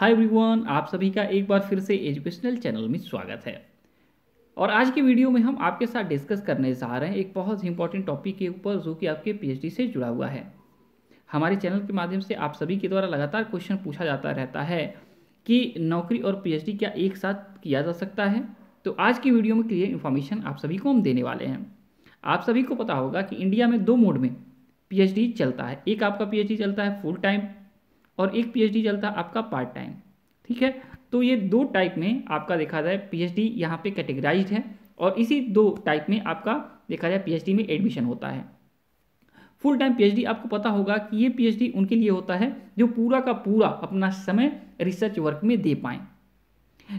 hi everyone आप सभी का एक बार फिर से एजुकेशनल चैनल में स्वागत है और आज की वीडियो में हम आपके साथ डिस्कस करने जा रहे हैं एक बहुत ही इंपॉर्टेंट टॉपिक के ऊपर जो कि आपके पीएचडी से जुड़ा हुआ है हमारे चैनल के माध्यम से आप सभी के द्वारा लगातार क्वेश्चन पूछा जाता रहता है कि नौकरी और पी क्या एक साथ किया जा सकता है तो आज की वीडियो में क्लियर इन्फॉर्मेशन आप सभी को हम देने वाले हैं आप सभी को पता होगा कि इंडिया में दो मोड में पी चलता है एक आपका पी चलता है फुल टाइम और एक पीएचडी चलता है आपका पार्ट टाइम ठीक है तो ये दो टाइप में आपका देखा जाए पीएचडी यहाँ पर कैटेगराइज है और इसी दो टाइप में आपका देखा जाए पीएचडी में एडमिशन होता है फुल टाइम पीएचडी आपको पता होगा कि ये पीएचडी उनके लिए होता है जो पूरा का पूरा अपना समय रिसर्च वर्क में दे पाएँ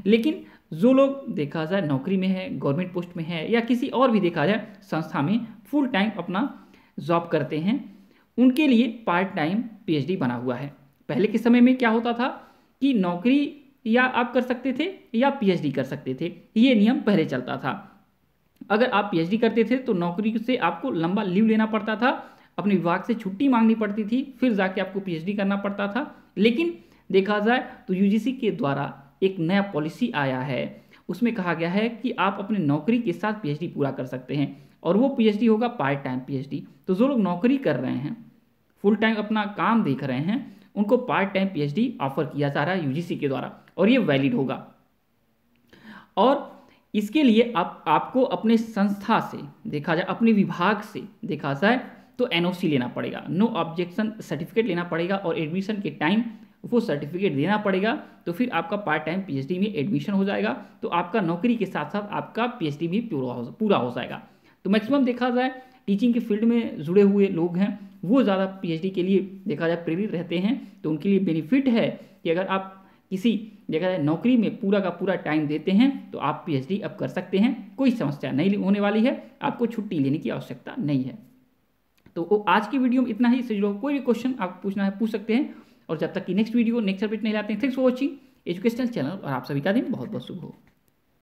लेकिन जो लोग देखा जाए नौकरी में है गवर्नमेंट पोस्ट में है या किसी और भी देखा जाए संस्था में फुल टाइम अपना जॉब करते हैं उनके लिए पार्ट टाइम पीएचडी बना हुआ है पहले के समय में क्या होता था कि नौकरी या आप कर सकते थे या पीएचडी कर सकते थे ये नियम पहले चलता था अगर आप पीएचडी करते थे तो नौकरी से आपको लंबा लीव लेना पड़ता था अपने विभाग से छुट्टी मांगनी पड़ती थी फिर जाके आपको पीएचडी करना पड़ता था लेकिन देखा जाए तो यूजीसी के द्वारा एक नया पॉलिसी आया है उसमें कहा गया है कि आप अपने नौकरी के साथ पी पूरा कर सकते हैं और वो पी होगा पार्ट टाइम पी तो जो लोग नौकरी कर रहे हैं फुल टाइम अपना काम देख रहे हैं उनको पार्ट टाइम पीएचडी ऑफर किया जा रहा है यूजीसी के द्वारा और ये वैलिड होगा और इसके लिए आप आपको अपने संस्था से देखा जाए अपने विभाग से देखा जाए तो एनओसी लेना पड़ेगा नो ऑब्जेक्शन सर्टिफिकेट लेना पड़ेगा और एडमिशन के टाइम वो सर्टिफिकेट देना पड़ेगा तो फिर आपका पार्ट टाइम पीएचडी में एडमिशन हो जाएगा तो आपका नौकरी के साथ साथ आपका पीएचडी भी पूरा हो पूरा हो जाएगा तो मैक्सिमम देखा जाए टीचिंग के फील्ड में जुड़े हुए लोग हैं वो ज़्यादा पीएचडी के लिए देखा जाए प्रेरित रहते हैं तो उनके लिए बेनिफिट है कि अगर आप किसी देखा जाए नौकरी में पूरा का पूरा टाइम देते हैं तो आप पीएचडी अब कर सकते हैं कोई समस्या नहीं होने वाली है आपको छुट्टी लेने की आवश्यकता नहीं है तो आज की वीडियो में इतना ही इससे जुड़ा कोई भी क्वेश्चन आप पूछना है पूछ सकते हैं और जब तक कि नेक्स्ट वीडियो नेक्स्ट अपडेट नहीं लाते हैं thanks for watching educational channel और आप सभी का दिन बहुत बहुत शुभ हो